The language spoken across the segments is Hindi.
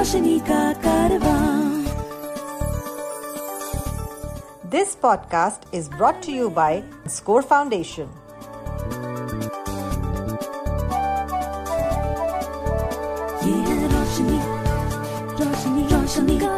रोशनी का Karwan this podcast is brought to you by score foundation ये है रोशनी रोशनी रोशनी का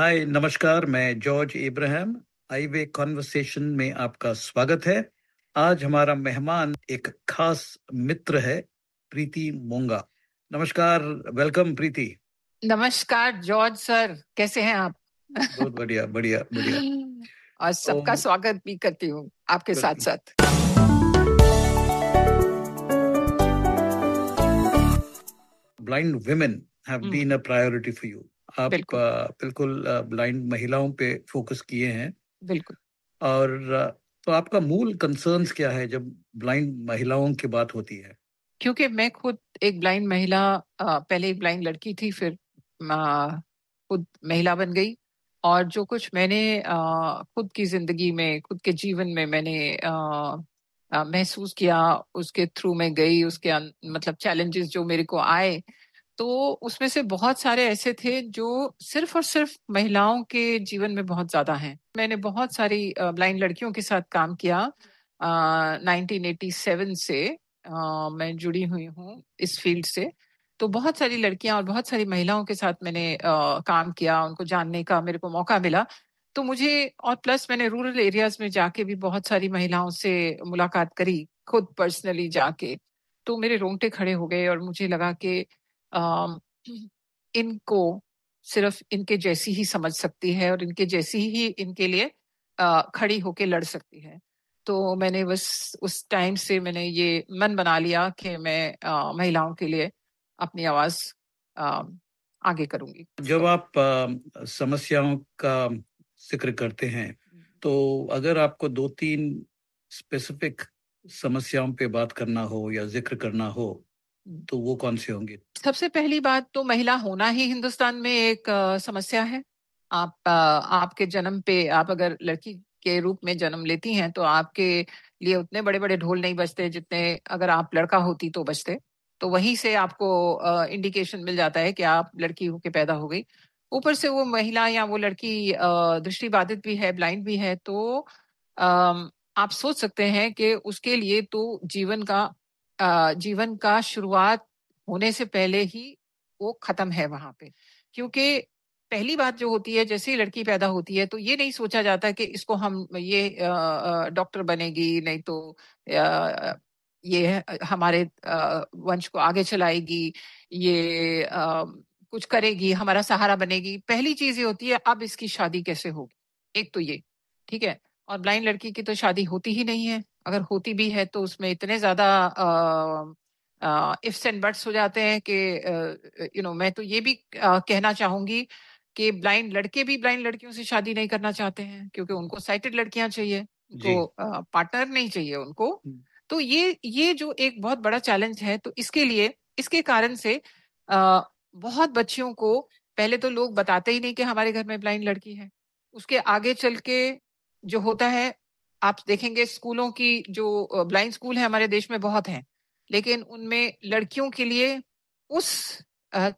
हाय नमस्कार मैं जॉर्ज इब्राहिम हाईवे कॉन्वर्सेशन में आपका स्वागत है आज हमारा मेहमान एक खास मित्र है प्रीति मोंगा नमस्कार वेलकम प्रीति नमस्कार जॉर्ज सर कैसे हैं आप बहुत बढ़िया बढ़िया बढ़िया और सबका स्वागत भी करती हूँ आपके साथ साथ blind women have been a priority for you आप बिल्कुल, आ, बिल्कुल ब्लाइंड महिलाओं पे फोकस किए हैं बिल्कुल और तो आपका मूल कंसर्न्स क्या है जब ब्लाइंड महिलाओं की बात होती है क्योंकि मैं खुद एक ब्लाइंड महिला पहले एक ब्लाइंड लड़की थी फिर खुद महिला बन गई और जो कुछ मैंने खुद की जिंदगी में खुद के जीवन में मैंने महसूस किया उसके थ्रू मैं गई उसके मतलब चैलेंजेस जो मेरे को आए तो उसमें से बहुत सारे ऐसे थे जो सिर्फ और सिर्फ महिलाओं के जीवन में बहुत ज्यादा हैं मैंने बहुत सारी ब्लाइंड लड़कियों के साथ काम किया नाइनटीन एटी सेवन से आ, मैं जुड़ी हुई हूँ इस फील्ड से तो बहुत सारी लड़कियां और बहुत सारी महिलाओं के साथ मैंने आ, काम किया उनको जानने का मेरे को मौका मिला तो मुझे और प्लस मैंने रूरल एरियाज में जाके भी बहुत सारी महिलाओं से मुलाकात करी खुद पर्सनली जाके तो मेरे रोंगटे खड़े हो गए और मुझे लगा कि इनको सिर्फ इनके जैसी ही समझ सकती है और इनके जैसी ही इनके लिए खड़ी होके लड़ सकती है तो मैंने बस उस टाइम से मैंने ये मन बना लिया कि मैं महिलाओं के लिए अपनी आवाज आगे करूंगी जब आप समस्याओं का जिक्र करते हैं हम्म। तो अगर आपको दो तीन स्पेसिफिक समस्याओं पे बात करना हो या जिक्र करना हो तो वो कौन से होंगे सबसे पहली बात तो महिला होना ही हिंदुस्तान में एक समस्या है आप आपके जन्म पे आप अगर लड़की के रूप में जन्म लेती हैं तो आपके लिए उतने बड़े बड़े ढोल नहीं बजते जितने अगर आप लड़का होती तो बजते तो वहीं से आपको इंडिकेशन मिल जाता है कि आप लड़की होके पैदा हो गई ऊपर से वो महिला या वो लड़की दृष्टिबाधित भी है ब्लाइंड भी है तो आप सोच सकते हैं कि उसके लिए तो जीवन का जीवन का शुरुआत होने से पहले ही वो खत्म है वहां पे क्योंकि पहली बात जो होती है जैसे ही लड़की पैदा होती है तो ये नहीं सोचा जाता कि इसको हम ये डॉक्टर बनेगी नहीं तो ये हमारे वंश को आगे चलाएगी ये कुछ करेगी हमारा सहारा बनेगी पहली चीज ये होती है अब इसकी शादी कैसे होगी एक तो ये ठीक है और ब्लाइंड लड़की की तो शादी होती ही नहीं है अगर होती भी है तो उसमें इतने ज्यादा इफ्स एंड बट्स हो जाते हैं कि यू नो मैं तो ये भी आ, कहना चाहूंगी कि ब्लाइंड लड़के भी ब्लाइंड लड़कियों से शादी नहीं करना चाहते हैं क्योंकि उनको साइटेड लड़कियां चाहिए तो पार्टनर नहीं चाहिए उनको हम्म। तो ये ये जो एक बहुत बड़ा चैलेंज है तो इसके लिए इसके कारण से आ, बहुत बच्चियों को पहले तो लोग बताते ही नहीं कि हमारे घर में ब्लाइंड लड़की है उसके आगे चल के जो होता है आप देखेंगे स्कूलों की जो ब्लाइंड स्कूल है हमारे देश में बहुत हैं लेकिन उनमें लड़कियों के लिए उस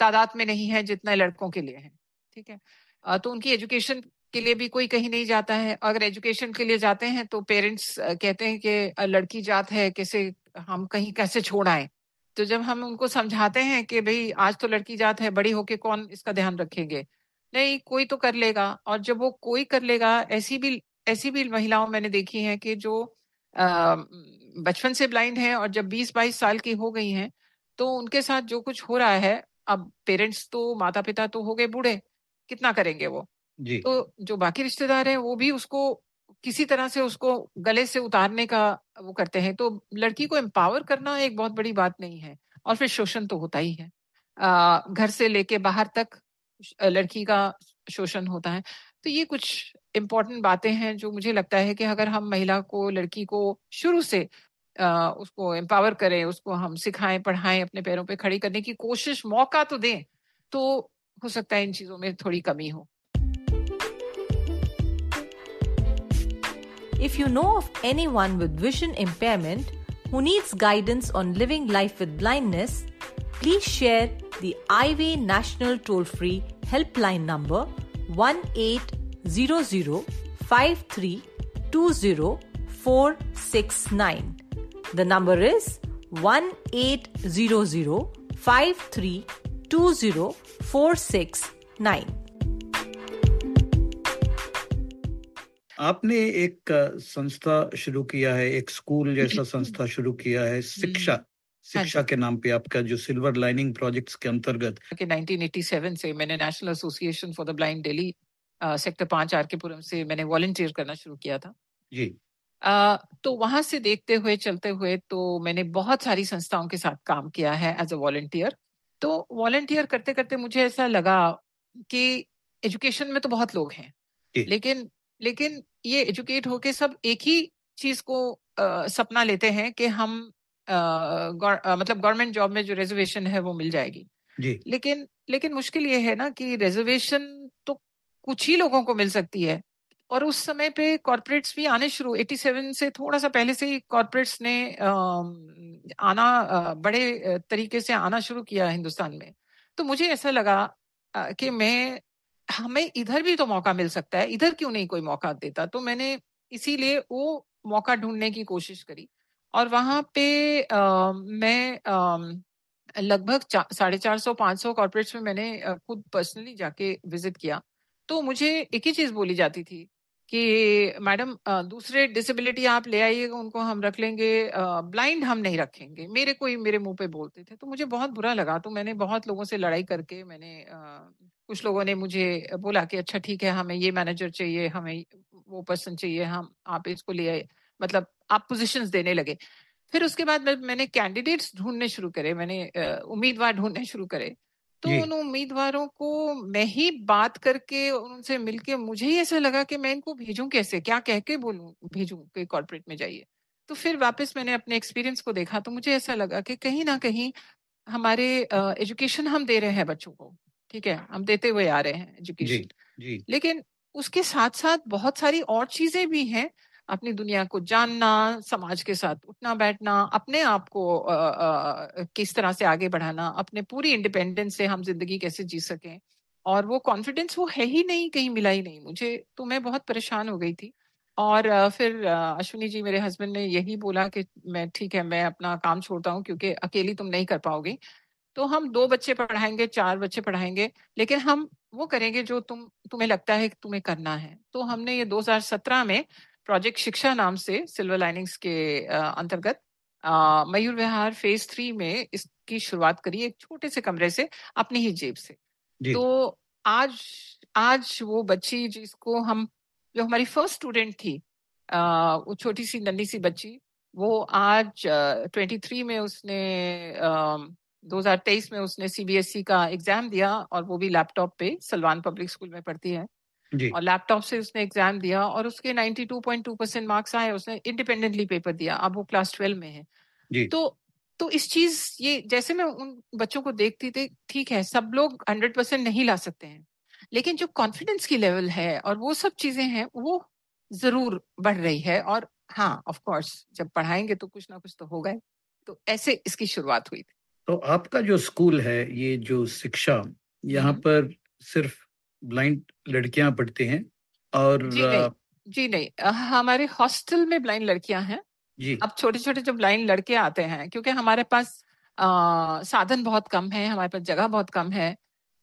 तादाद में नहीं है जितना लड़कों के लिए है ठीक है तो उनकी एजुकेशन के लिए भी कोई कहीं नहीं जाता है अगर एजुकेशन के लिए जाते हैं तो पेरेंट्स कहते हैं कि लड़की जात है कैसे हम कहीं कैसे छोड़ आए तो जब हम उनको समझाते हैं कि भाई आज तो लड़की जात है बड़ी होके कौन इसका ध्यान रखेंगे नहीं कोई तो कर लेगा और जब वो कोई कर लेगा ऐसी भी ऐसी भी महिलाओं मैंने देखी हैं कि जो बचपन से ब्लाइंड हैं और जब 20-22 साल की हो गई हैं तो उनके साथ जो कुछ हो रहा है अब पेरेंट्स तो माता पिता तो हो गए बूढ़े कितना करेंगे वो जी तो जो बाकी रिश्तेदार हैं वो भी उसको किसी तरह से उसको गले से उतारने का वो करते हैं तो लड़की को एम्पावर करना एक बहुत बड़ी बात नहीं है और फिर शोषण तो होता ही है आ, घर से लेके बाहर तक लड़की का शोषण होता है तो ये कुछ इम्पोर्टेंट बातें हैं जो मुझे लगता है कि अगर हम महिला को लड़की को शुरू से आ, उसको एम्पावर करें उसको हम सिखाएं पढ़ाएं अपने पैरों पे खड़ी करने की कोशिश मौका तो दें तो हो सकता है इन चीजों में थोड़ी कमी हो if you know of anyone with vision impairment who needs guidance on living life with blindness please share the eye way national toll free helpline number one eight zero zero five three two zero four six nine the number is one eight zero zero five three two zero four six nine आपने एक संस्था शुरू किया है एक स्कूल जैसा संस्था शुरू किया है हम्म। शिक्षा हाँ शिक्षा के नाम पे आपका जो सिल्वर लाइनिंग प्रोजेक्ट्स के अंतर्गत 1987 से मैंने national association for the blind Delhi sector पांच आर के पुरम से मैंने वॉल्टियर करना शुरू किया था जी आ, तो वहां से देखते हुए चलते हुए तो मैंने बहुत सारी संस्थाओं के साथ काम किया है एज अ वॉलेंटियर तो वॉल्टियर करते करते मुझे ऐसा लगा कि एजुकेशन में तो बहुत लोग हैं लेकिन लेकिन ये एजुकेट होके सब एक ही चीज को आ, सपना लेते हैं कि हम आ, गौर, आ, मतलब गवर्नमेंट जॉब में जो रिजर्वेशन है वो मिल जाएगी जी। लेकिन लेकिन मुश्किल ये है ना कि रिजर्वेशन कुछ ही लोगों को मिल सकती है और उस समय पे कॉरपोरेट्स भी आने शुरू 87 से थोड़ा सा पहले से ही कॉरपोरेट्स ने आना बड़े तरीके से आना शुरू किया हिंदुस्तान में तो मुझे ऐसा लगा कि मैं हमें इधर भी तो मौका मिल सकता है इधर क्यों नहीं कोई मौका देता तो मैंने इसीलिए वो मौका ढूंढने की कोशिश करी और वहां पे आ, मैं लगभग साढ़े चार सौ पांच सौ कॉर्पोरेट्स में मैंने खुद पर्सनली जाके विजिट किया तो मुझे एक ही चीज बोली जाती थी कि मैडम दूसरे डिसेबिलिटी आप ले आइएगा उनको हम रख लेंगे ब्लाइंड हम नहीं रखेंगे मेरे कोई मेरे मुंह पे बोलते थे तो मुझे बहुत बुरा लगा तो मैंने बहुत लोगों से लड़ाई करके मैंने कुछ लोगों ने मुझे बोला कि अच्छा ठीक है हमें ये मैनेजर चाहिए हमें वो पर्सन चाहिए हम आप इसको ले आए मतलब आप पोजिशन देने लगे फिर उसके बाद मैंने कैंडिडेट्स ढूंढने शुरू करे मैंने उम्मीदवार ढूंढने शुरू करे तो उन उम्मीदवारों को मैं ही बात करके उनसे मिलके मुझे ही ऐसा लगा कि मैं इनको भेजूं कैसे क्या कह के बोलू भेजू कि कॉर्पोरेट में जाइए तो फिर वापस मैंने अपने एक्सपीरियंस को देखा तो मुझे ऐसा लगा कि कहीं ना कहीं हमारे एजुकेशन हम दे रहे हैं बच्चों को ठीक है हम देते हुए आ रहे हैं एजुकेशन लेकिन उसके साथ साथ बहुत सारी और चीजें भी हैं अपनी दुनिया को जानना समाज के साथ उठना बैठना अपने आप को आ, आ, किस तरह से आगे बढ़ाना अपने पूरी इंडिपेंडेंस से हम जिंदगी कैसे जी सकें और वो कॉन्फिडेंस वो है ही नहीं कहीं मिला ही नहीं मुझे तो मैं बहुत परेशान हो गई थी और फिर अश्विनी जी मेरे हस्बैंड ने यही बोला कि मैं ठीक है मैं अपना काम छोड़ता हूँ क्योंकि अकेली तुम नहीं कर पाओगी तो हम दो बच्चे पढ़ाएंगे चार बच्चे पढ़ाएंगे लेकिन हम वो करेंगे जो तुम तुम्हें लगता है तुम्हें करना है तो हमने ये 2017 में प्रोजेक्ट शिक्षा नाम से सिल्वर लाइनिंग्स के अंतर्गत मयूर विहार फेज थ्री में इसकी शुरुआत करी एक छोटे से कमरे से अपनी ही जेब से तो आज आज वो बच्ची जिसको हम जो हमारी फर्स्ट स्टूडेंट थी आ, वो छोटी सी नन्ही सी बच्ची वो आज ट्वेंटी थ्री में उसने दो हजार तेईस में उसने सीबीएसई e का एग्जाम दिया और वो भी लैपटॉप पे सलवान पब्लिक स्कूल में पढ़ती है और लैपटॉप से उसने एग्जाम दिया और उसके 92.2 परसेंट मार्क्स आए उसने इंडिपेंडेंटली पेपर दिया अब वो क्लास ट्वेल्व में है जी. तो तो इस चीज ये जैसे मैं उन बच्चों को देखती थी ठीक है सब लोग हंड्रेड परसेंट नहीं ला सकते हैं लेकिन जो कॉन्फिडेंस की लेवल है और वो सब चीजें हैं वो जरूर बढ़ रही है और हाँ ऑफ कोर्स जब पढ़ाएंगे तो कुछ ना कुछ तो होगा तो ऐसे इसकी शुरुआत हुई थी तो आपका जो स्कूल है ये जो शिक्षा यहाँ हम्म। पर सिर्फ ब्लाइंड लड़कियां पढ़ती हैं और जी नहीं, जी नहीं हमारे हॉस्टल में ब्लाइंड लड़कियां हैं जी अब छोटे छोटे जो ब्लाइंड लड़के आते हैं क्योंकि हमारे पास आ, साधन बहुत कम है हमारे पास जगह बहुत कम है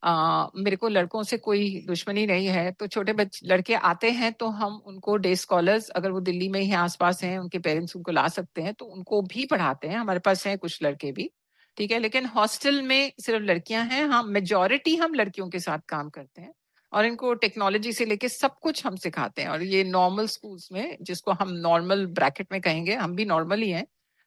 आ, मेरे को लड़कों से कोई दुश्मनी नहीं है तो छोटे बच्चे लड़के आते हैं तो हम उनको डे स्कॉलर्स अगर वो दिल्ली में ही आसपास हैं उनके पेरेंट्स उनको ला सकते हैं तो उनको भी पढ़ाते हैं हमारे पास हैं कुछ लड़के भी ठीक है लेकिन हॉस्टल में सिर्फ लड़कियां हैं हाँ मेजोरिटी हम लड़कियों के साथ काम करते हैं और इनको टेक्नोलॉजी से लेके सब कुछ हम सिखाते हैं और ये नॉर्मल स्कूल्स में जिसको हम नॉर्मल ब्रैकेट में कहेंगे हम भी नॉर्मल ही हैं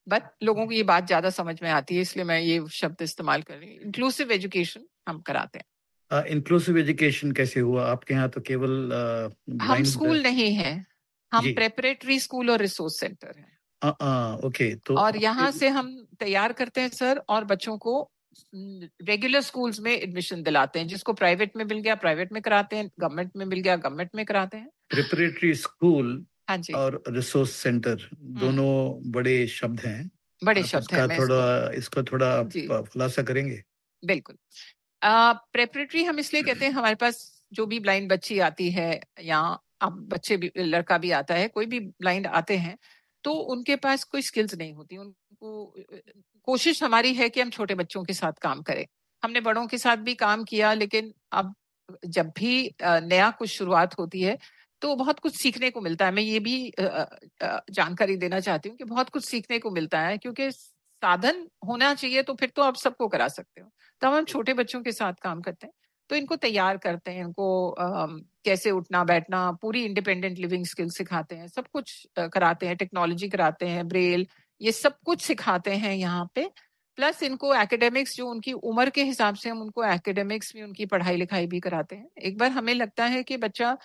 बट लोगों को ये बात ज्यादा समझ में आती है इसलिए मैं ये शब्द इस्तेमाल कर रही हूँ इंक्लूसिव एजुकेशन हम कराते हैं इंक्लूसिव uh, एजुकेशन कैसे हुआ आपके यहाँ तो केवल uh, हम स्कूल दर... नहीं है हम प्रेपरेटरी स्कूल और रिसोर्स सेंटर है ओके तो और यहाँ से हम तैयार करते हैं सर और बच्चों को रेगुलर स्कूल्स में एडमिशन दिलाते हैं जिसको प्राइवेट में मिल गया प्राइवेट में कराते हैं गवर्नमेंट में मिल गया गवर्नमेंट में कराते हैं प्रिपरेटरी स्कूल हाँ जी और रिसोर्स हम्म। सेंटर दोनों बड़े शब्द हैं बड़े शब्द हैं थोड़ा इसको थोड़ा खुलासा करेंगे बिल्कुल प्रेपरेटरी हम इसलिए कहते हैं हमारे पास जो भी ब्लाइंड बच्ची आती है या अब बच्चे भी लड़का भी आता है कोई भी ब्लाइंड आते हैं तो उनके पास कोई स्किल्स नहीं होती उनको कोशिश हमारी है कि हम छोटे बच्चों के साथ काम करें हमने बड़ों के साथ भी काम किया लेकिन अब जब भी नया कुछ शुरुआत होती है तो बहुत कुछ सीखने को मिलता है मैं ये भी जानकारी देना चाहती हूँ कि बहुत कुछ सीखने को मिलता है क्योंकि साधन होना चाहिए तो फिर तो आप सबको करा सकते हो तो हम छोटे बच्चों के साथ काम करते हैं तो इनको तैयार करते हैं इनको कैसे उठना बैठना पूरी इंडिपेंडेंट लिविंग स्किल सिखाते हैं सब कुछ कराते हैं टेक्नोलॉजी कराते हैं ब्रेल ये सब कुछ सिखाते हैं यहाँ पे प्लस इनको एकेडमिक्स जो उनकी उम्र के हिसाब से हम उनको एकेडमिक्स में उनकी पढ़ाई लिखाई भी कराते हैं एक बार हमें लगता है कि बच्चा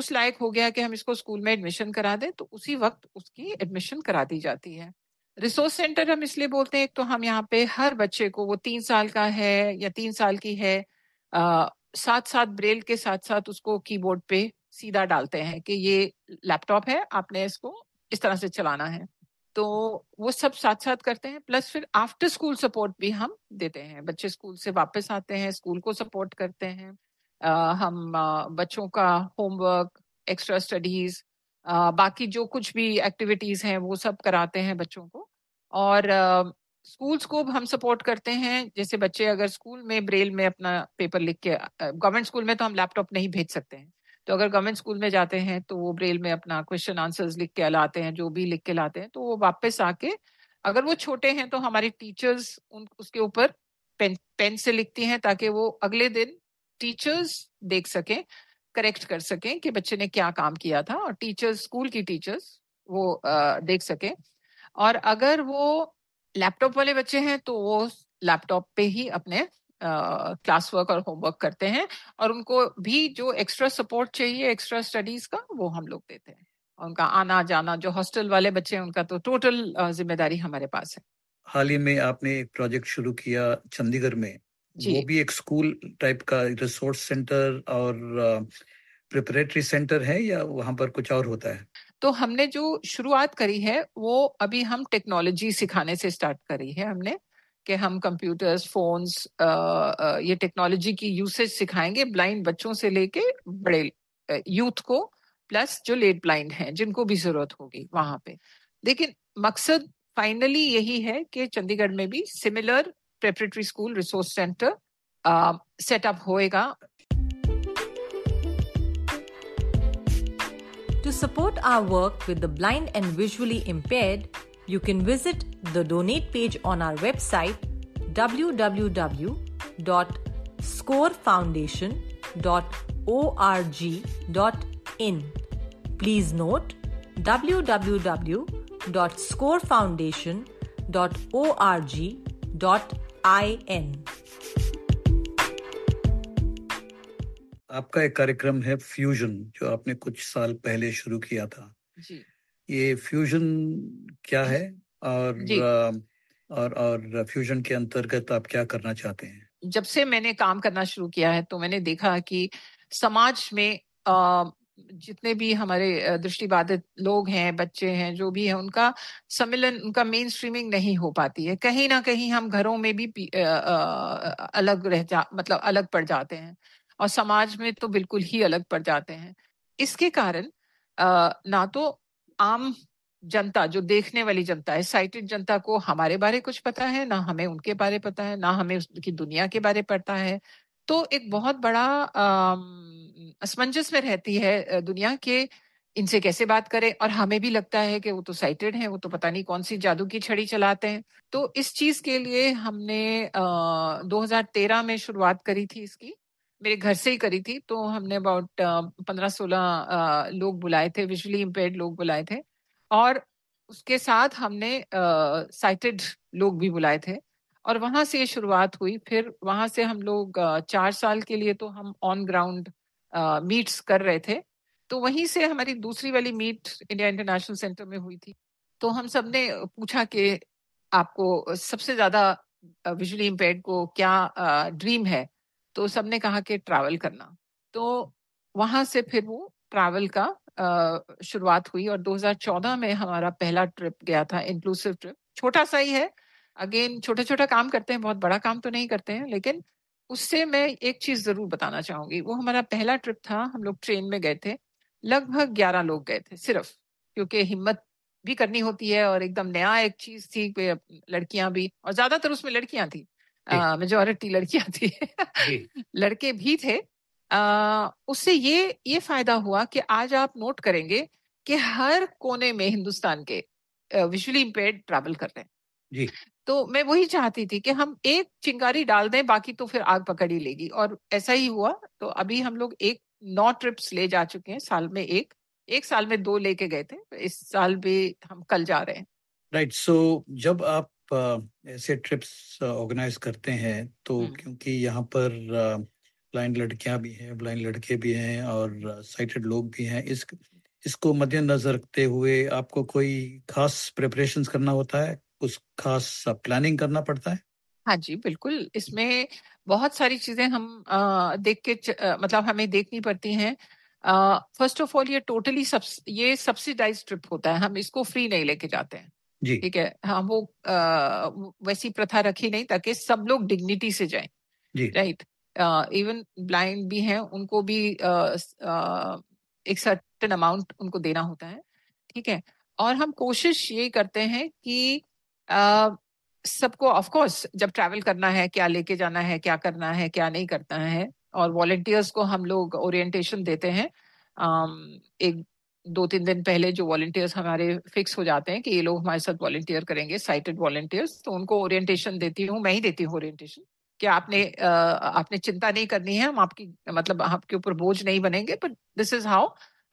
उस लायक हो गया कि हम इसको स्कूल में एडमिशन करा दें तो उसी वक्त उसकी एडमिशन करा दी जाती है रिसोर्स सेंटर हम इसलिए बोलते हैं एक तो हम यहाँ पे हर बच्चे को वो तीन साल का है या तीन साल की है साथ साथ ब्रेल के साथ साथ उसको कीबोर्ड पे सीधा डालते हैं कि ये लैपटॉप है आपने इसको इस तरह से चलाना है तो वो सब साथ साथ करते हैं प्लस फिर आफ्टर स्कूल सपोर्ट भी हम देते हैं बच्चे स्कूल से वापस आते हैं स्कूल को सपोर्ट करते हैं आ, हम आ, बच्चों का होमवर्क एक्स्ट्रा स्टडीज बाकी जो कुछ भी एक्टिविटीज हैं वो सब कराते हैं बच्चों को और स्कूल्स को हम सपोर्ट करते हैं जैसे बच्चे अगर स्कूल में ब्रेल में अपना पेपर लिख के गवर्नमेंट स्कूल में तो हम लैपटॉप नहीं भेज सकते हैं तो अगर गवर्नमेंट स्कूल में जाते हैं तो वो ब्रेल में अपना क्वेश्चन आंसर्स लिख के लाते हैं जो भी लिख के लाते हैं तो वो वापस आके अगर वो छोटे हैं तो हमारे टीचर्स उन उसके ऊपर पेन पेन से लिखती हैं ताकि वो अगले दिन टीचर्स देख सकें करेक्ट कर सकें कि बच्चे ने क्या काम किया था और टीचर्स स्कूल की टीचर्स वो आ, देख सकें और अगर वो लैपटॉप वाले बच्चे हैं तो वो लैपटॉप पे ही अपने क्लास वर्क और होमवर्क करते हैं और उनको भी जो एक्स्ट्रा सपोर्ट चाहिए एक्स्ट्रा स्टडीज का वो हम लोग देते हैं उनका आना जाना जो हॉस्टल वाले बच्चे हैं उनका तो टोटल जिम्मेदारी हमारे पास है हाल ही में आपने एक प्रोजेक्ट शुरू किया चंडीगढ़ में वो भी एक स्कूल टाइप का रिसोर्स सेंटर और प्रिपरेटरी सेंटर है या वहाँ पर कुछ और होता है तो हमने जो शुरुआत करी है वो अभी हम टेक्नोलॉजी सिखाने से स्टार्ट करी है हमने कि हम कंप्यूटर्स फोन्स ये टेक्नोलॉजी की यूसेज सिखाएंगे ब्लाइंड बच्चों से लेके बड़े यूथ को प्लस जो लेट ब्लाइंड हैं जिनको भी जरूरत होगी वहां पे लेकिन मकसद फाइनली यही है कि चंडीगढ़ में भी similar preparatory school resource centre setup होएगा To support our work with the blind and visually impaired, you can visit the donate page on our website www.scorefoundation.org.in. Please note www.scorefoundation.org.in. आपका एक कार्यक्रम है फ्यूजन जो आपने कुछ साल पहले शुरू किया था जी ये फ्यूजन क्या है और और और फ्यूजन के अंतर्गत आप क्या करना चाहते हैं जब से मैंने काम करना शुरू किया है तो मैंने देखा कि समाज में आ, जितने भी हमारे दृष्टिबाधित लोग हैं बच्चे हैं जो भी है उनका सम्मिलन उनका मेन स्ट्रीमिंग नहीं हो पाती है कहीं ना कहीं हम घरों में भी आ, आ, अलग रह जा मतलब अलग पड़ जाते हैं और समाज में तो बिल्कुल ही अलग पड़ जाते हैं इसके कारण ना तो आम जनता जो देखने वाली जनता है साइटेड जनता को हमारे बारे कुछ पता है ना हमें उनके बारे पता है ना हमें उसकी दुनिया के बारे पता है तो एक बहुत बड़ा असमंजस में रहती है दुनिया के इनसे कैसे बात करें और हमें भी लगता है कि वो तो साइटेड है वो तो पता नहीं कौन सी जादू की छड़ी चलाते हैं तो इस चीज के लिए हमने आ, 2013 में शुरुआत करी थी इसकी मेरे घर से ही करी थी तो हमने अबाउट पंद्रह सोलह लोग बुलाए थे विजुअली इम्पेयर लोग बुलाए थे और उसके साथ हमने साइटेड लोग भी बुलाए थे और वहाँ से ये शुरुआत हुई फिर वहाँ से हम लोग चार साल के लिए तो हम ऑन ग्राउंड मीट्स कर रहे थे तो वहीं से हमारी दूसरी वाली मीट इंडिया इंटरनेशनल सेंटर में हुई थी तो हम सब ने पूछा कि आपको सबसे ज़्यादा विजुअली इम्पेयर को क्या ड्रीम है तो सबने कहा कि ट्रैवल करना तो वहां से फिर वो ट्रैवल का शुरुआत हुई और 2014 में हमारा पहला ट्रिप गया था इंक्लूसिव ट्रिप छोटा सा ही है अगेन छोटा छोटा काम करते हैं बहुत बड़ा काम तो नहीं करते हैं लेकिन उससे मैं एक चीज जरूर बताना चाहूंगी वो हमारा पहला ट्रिप था हम लोग ट्रेन में गए थे लगभग ग्यारह लोग गए थे सिर्फ क्योंकि हिम्मत भी करनी होती है और एकदम नया एक चीज थी लड़कियां भी और ज्यादातर उसमें लड़कियां थी मेजोरिटी लड़कियां थी लड़के भी थे आ, उससे ये ये फायदा हुआ कि आज आप नोट करेंगे कि हर कोने में हिंदुस्तान के विजुअली इम्पेयर ट्रैवल कर रहे हैं जी तो मैं वही चाहती थी कि हम एक चिंगारी डाल दें बाकी तो फिर आग पकड़ ही लेगी और ऐसा ही हुआ तो अभी हम लोग एक नौ ट्रिप्स ले जा चुके हैं साल में एक एक साल में दो लेके गए थे इस साल भी हम कल जा रहे हैं राइट right, सो so, जब आप ऐसे ट्रिप्स ऑर्गेनाइज करते हैं तो क्योंकि यहाँ पर ब्लाइंड लड़कियां भी हैं ब्लाइंड लड़के भी हैं और साइटेड लोग भी हैं इस इसको मद्देनजर रखते हुए आपको कोई खास प्रिपरेशन करना होता है कुछ खास प्लानिंग करना पड़ता है हाँ जी बिल्कुल इसमें बहुत सारी चीजें हम आ, देख के च, आ, मतलब हमें देखनी पड़ती हैं फर्स्ट ऑफ ऑल ये टोटली सब ये सब्सिडाइज ट्रिप होता है हम इसको फ्री नहीं लेके जाते हैं ठीक है हाँ वो आ, वैसी प्रथा रखी नहीं ताकि सब लोग डिग्निटी से जाए राइट इवन ब्लाइंड भी हैं उनको भी uh, uh, एक सर्टन अमाउंट उनको देना होता है ठीक है और हम कोशिश ये करते हैं कि सबको ऑफ कोर्स जब ट्रैवल करना है क्या लेके जाना है क्या करना है क्या नहीं करना है और वॉलेंटियर्स को हम लोग ओरिएंटेशन देते हैं um, एक दो तीन दिन पहले जो वॉल्टियर्स हमारे फिक्स हो जाते हैं कि ये लोग हमारे साथ वॉल्टियर करेंगे साइटेड वॉल्टियर्स तो उनको ओरिएंटेशन देती हूँ मैं ही देती हूँ ओरिएंटेशन कि आपने आपने चिंता नहीं करनी है हम आपकी मतलब आपके ऊपर बोझ नहीं बनेंगे बट दिस इज हाउ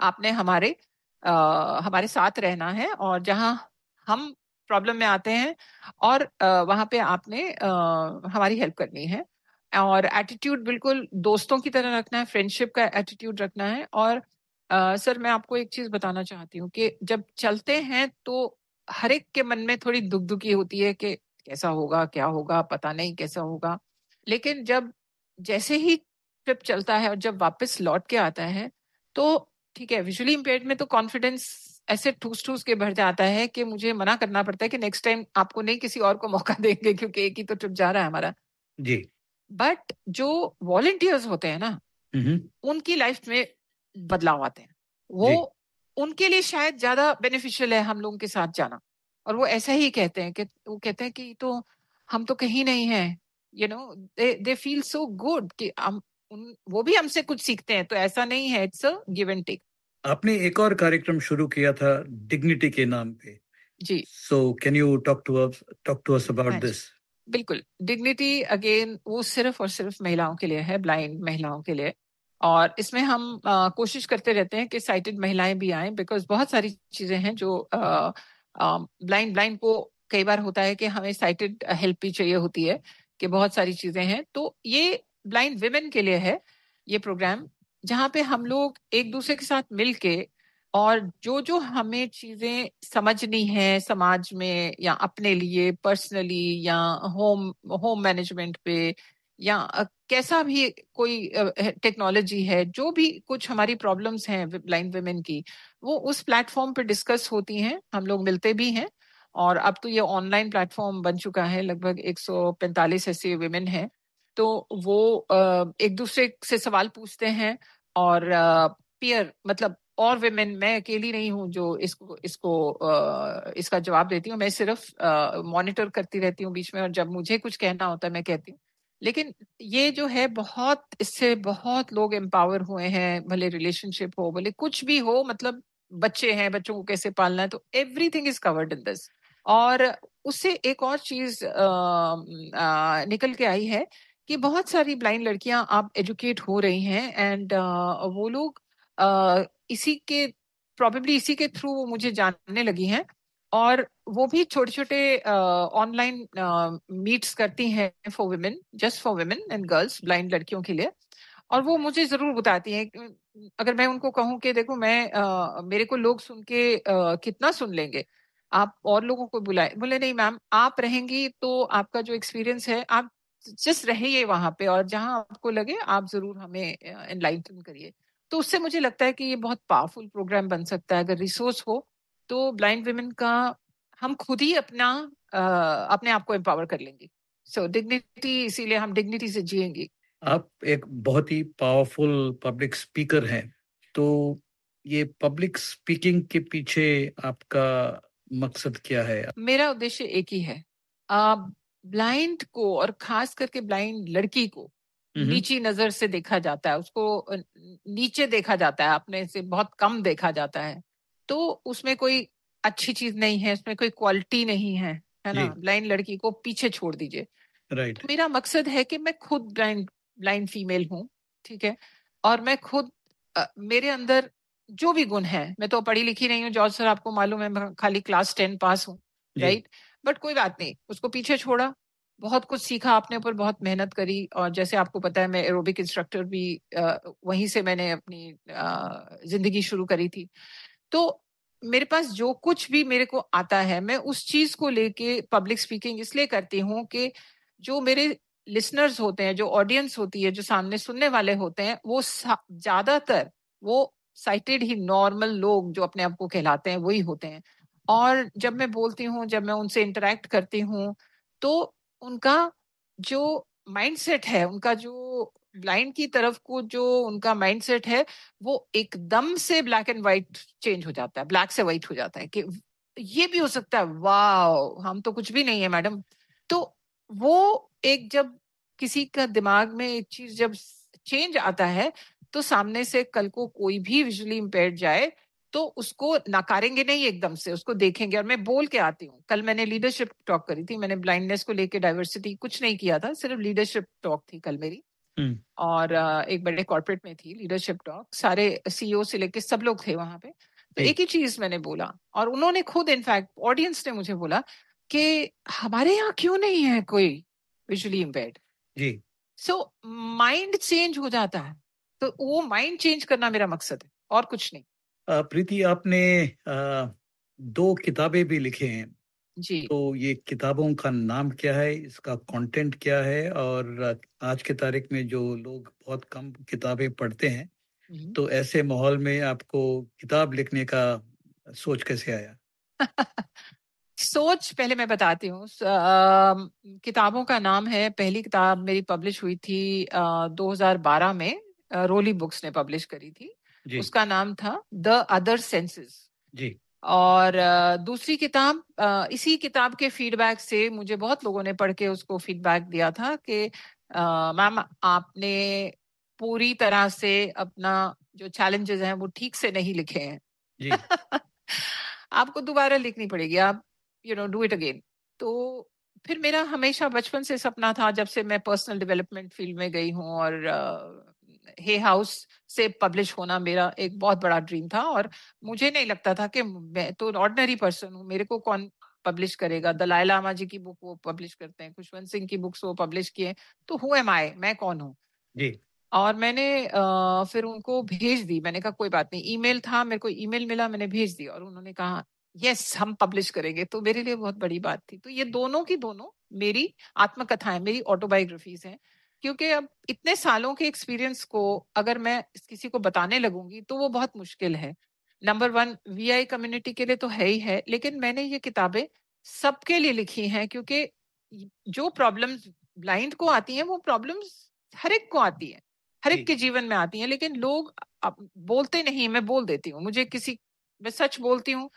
आपने हमारे आ, हमारे साथ रहना है और जहाँ हम प्रॉब्लम में आते हैं और वहाँ पे आपने आ, हमारी हेल्प करनी है और एटीट्यूड बिल्कुल दोस्तों की तरह रखना है फ्रेंडशिप का एटीट्यूड रखना है और सर मैं आपको एक चीज बताना चाहती हूँ कि जब चलते हैं तो हर एक के मन में थोड़ी दुख दुखी होती है कि कैसा होगा क्या होगा पता नहीं कैसा होगा लेकिन जब जैसे ही ट्रिप चलता है और जब वापस लौट के आता है तो ठीक है विजुअली इम्पेयर में तो कॉन्फिडेंस ऐसे ठूस ठूस के भर जाता है कि मुझे मना करना पड़ता है कि नेक्स्ट टाइम आपको नहीं किसी और को मौका देंगे क्योंकि एक ही तो ट्रिप जा रहा है हमारा जी बट जो वॉलंटियर्स होते हैं ना उनकी लाइफ में बदलाव आते हैं वो उनके लिए शायद ज्यादा बेनिफिशियल है हम लोगों के साथ जाना और वो ऐसा ही कहते हैं कि वो कहते हैं कि तो हम तो कहीं नहीं है you know they feel so good कि हम उन वो भी हमसे कुछ सीखते हैं तो ऐसा नहीं है it's a give and take आपने एक और कार्यक्रम शुरू किया था डिग्निटी के नाम पे जी so can you talk to us talk to us about this बिल्कुल डिग्निटी अगेन वो सिर्फ और सिर्फ महिलाओं के लिए है ब्लाइंड महिलाओं के लिए और इसमें हम आ, कोशिश करते रहते हैं कि साइटेड महिलाएं भी आए बिकॉज बहुत सारी चीजें हैं जो ब्लाइंड ब्लाइंड को कई बार होता है कि हमें साइटेड हेल्प भी चाहिए होती है कि बहुत सारी चीजें हैं तो ये ब्लाइंड वेमेन के लिए है ये प्रोग्राम जहाँ पे हम लोग एक दूसरे के साथ मिलके और जो जो हमें चीजें समझनी है समाज में या अपने लिए पर्सनली या होम होम मैनेजमेंट पे या कैसा भी कोई टेक्नोलॉजी है जो भी कुछ हमारी प्रॉब्लम्स हैं ब्लाइंड वेमेन की वो उस प्लेटफॉर्म पे डिस्कस होती हैं हम लोग मिलते भी हैं और अब तो ये ऑनलाइन प्लेटफॉर्म बन चुका है लगभग 145 ऐसे वेमेन हैं तो वो एक दूसरे से सवाल पूछते हैं और पियर मतलब और वेमेन मैं अकेली नहीं हूँ जो इसको इसको इसका जवाब देती हूँ मैं सिर्फ मॉनिटर करती रहती हूँ बीच में और जब मुझे कुछ कहना होता है मैं कहती हूँ लेकिन ये जो है बहुत इससे बहुत लोग एम्पावर हुए हैं भले रिलेशनशिप हो भले कुछ भी हो मतलब बच्चे हैं बच्चों को कैसे पालना है तो everything is covered in this और उससे एक और चीज निकल के आई है कि बहुत सारी ब्लाइंड लड़कियां आप एजुकेट हो रही हैं एंड वो लोग इसी के प्रॉबेबली इसी के थ्रू वो मुझे जानने लगी हैं और वो भी छोटे छोटे ऑनलाइन मीट्स करती हैं for women just for women and girls blind लड़कियों के लिए और वो मुझे जरूर बताती हैं अगर मैं उनको कहूँ कि देखो मैं आ, मेरे को लोग सुन के आ, कितना सुन लेंगे आप और लोगों को बुलाए बोले नहीं मैम आप रहेंगी तो आपका जो एक्सपीरियंस है आप जस्ट रहिए वहां पे और जहां आपको लगे आप जरूर हमें एनलाइटन करिए तो उससे मुझे लगता है कि ये बहुत पावरफुल प्रोग्राम बन सकता है अगर रिसोर्स हो तो ब्लाइंड वेमेन का हम खुद ही अपना आ, अपने आप को एम्पावर कर लेंगे सो so, डिग्निटी इसीलिए हम डिग्निटी से जिएंगे आप एक बहुत ही पावरफुल पब्लिक स्पीकर हैं तो ये पब्लिक स्पीकिंग के पीछे आपका मकसद क्या है मेरा उद्देश्य एक ही है ब्लाइंड को और खास करके ब्लाइंड लड़की को नीची नजर से देखा जाता है उसको नीचे देखा जाता है अपने से बहुत कम देखा जाता है तो उसमें कोई अच्छी चीज नहीं है उसमें कोई क्वालिटी नहीं है है ना ब्लाइंड लड़की को पीछे छोड़ दीजिए राइट तो मेरा मकसद है कि मैं खुद ब्लाइंड ब्लाइंड फीमेल हूँ ठीक है और मैं खुद आ, मेरे अंदर जो भी गुण है मैं तो पढ़ी लिखी नहीं हूँ जॉर्ज सर आपको मालूम है मैं खाली क्लास टेन पास हूँ राइट बट कोई बात नहीं उसको पीछे छोड़ा बहुत कुछ सीखा आपने ऊपर बहुत मेहनत करी और जैसे आपको पता है मैं एरोबिक इंस्ट्रक्टर भी वहीं से मैंने अपनी जिंदगी शुरू करी थी तो मेरे पास जो कुछ भी मेरे को आता है मैं उस चीज को लेके पब्लिक स्पीकिंग इसलिए करती हूँ कि जो मेरे लिसनर्स होते हैं जो ऑडियंस होती है जो सामने सुनने वाले होते हैं वो ज्यादातर वो साइटेड ही नॉर्मल लोग जो अपने आप को कहलाते हैं वही होते हैं और जब मैं बोलती हूँ जब मैं उनसे इंटरेक्ट करती हूँ तो उनका जो माइंडसेट है उनका जो ब्लाइंड की तरफ को जो उनका माइंडसेट है वो एकदम से ब्लैक एंड व्हाइट चेंज हो जाता है ब्लैक से व्हाइट हो जाता है कि ये भी हो सकता है वाह हम तो कुछ भी नहीं है मैडम तो वो एक जब किसी का दिमाग में एक चीज जब चेंज आता है तो सामने से कल को कोई भी विजुअली इम्पेयर जाए तो उसको नकारेंगे नहीं एकदम से उसको देखेंगे और मैं बोल के आती हूँ कल मैंने लीडरशिप टॉक करी थी मैंने ब्लाइंडनेस को लेकर डाइवर्सिटी कुछ नहीं किया था सिर्फ लीडरशिप टॉक थी कल मेरी हम्म। और एक बड़े कॉर्पोरेट में थी लीडरशिप टॉक सारे सीईओ e से लेके सब लोग थे वहां पे तो एक ही चीज मैंने बोला और उन्होंने खुद इनफैक्ट ऑडियंस ने मुझे बोला कि हमारे यहाँ क्यों नहीं है कोई विजुअली इम्पेयर्ड जी सो माइंड चेंज हो जाता है तो वो माइंड चेंज करना मेरा मकसद है और कुछ नहीं प्रीति आपने दो किताबें भी लिखे हैं जी तो ये किताबों का नाम क्या है इसका कंटेंट क्या है और आज के तारीख में जो लोग बहुत कम किताबें पढ़ते हैं हम्म। तो ऐसे माहौल में आपको किताब लिखने का सोच कैसे आया सोच पहले मैं बताती हूँ किताबों का नाम है पहली किताब मेरी पब्लिश हुई थी आ, 2012 में रोली बुक्स ने पब्लिश करी थी उसका नाम था द अदर सेंसेस जी और दूसरी किताब इसी किताब के फीडबैक से मुझे बहुत लोगों ने पढ़ के उसको फीडबैक दिया था कि मैम आपने पूरी तरह से अपना जो चैलेंजेस हैं वो ठीक से नहीं लिखे हैं आपको दोबारा लिखनी पड़ेगी आप you know do it again तो फिर मेरा हमेशा बचपन से सपना था जब से मैं पर्सनल डेवलपमेंट फील्ड में गई हूँ और हे हाउस से पब्लिश होना मेरा एक बहुत बड़ा ड्रीम था और मुझे नहीं लगता था कि मैं तो ऑर्डनरी पर्सन हूँ मेरे को कौन पब्लिश करेगा दलाई लामा जी की बुक वो पब्लिश करते हैं खुशवंत सिंह की बुक्स वो पब्लिश किए तो हु एम आई मैं कौन हूँ जी और मैंने आ, फिर उनको भेज दी मैंने कहा कोई बात नहीं ईमेल था मेरे को ईमेल मिला मैंने भेज दी और उन्होंने कहा यस हम पब्लिश करेंगे तो मेरे लिए बहुत बड़ी बात थी तो ये दोनों की दोनों मेरी आत्मकथाएं मेरी ऑटोबायोग्राफीज हैं क्योंकि अब इतने सालों के एक्सपीरियंस को अगर मैं किसी को बताने लगूंगी तो वो बहुत मुश्किल है नंबर वन वीआई कम्युनिटी के लिए तो है ही है लेकिन मैंने ये किताबें सबके लिए लिखी हैं क्योंकि जो प्रॉब्लम्स ब्लाइंड को आती हैं वो प्रॉब्लम्स हर एक को आती है हर एक के जीवन में आती है लेकिन लोग बोलते नहीं मैं बोल देती हूँ मुझे किसी मैं सच बोलती हूँ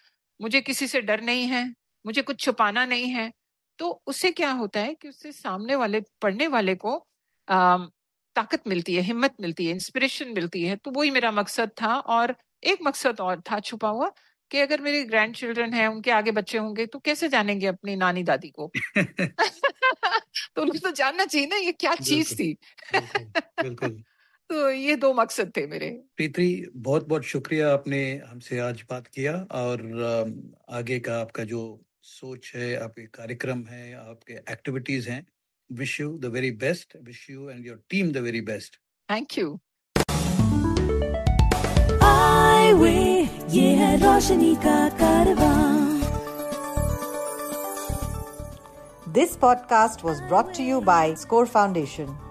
मुझे किसी से डर नहीं है मुझे कुछ छुपाना नहीं है तो उससे क्या होता है कि उससे सामने वाले पढ़ने वाले को ताकत मिलती है हिम्मत मिलती है इंस्पिरेशन मिलती है तो वही मेरा मकसद था और एक मकसद और था छुपा हुआ कि अगर मेरे ग्रैंड चिल्ड्रन है उनके आगे बच्चे होंगे तो कैसे जानेंगे अपनी नानी दादी को तो उनको तो जानना चाहिए ना ये क्या चीज थी बिल्कुल तो ये दो मकसद थे मेरे प्रीति बहुत बहुत शुक्रिया आपने हमसे आज बात किया और आगे का आपका जो सोच है आपके कार्यक्रम है आपके एक्टिविटीज हैं wish you the very best. Wish you and your team the very best. Thank you. I This podcast was brought to you by Score Foundation.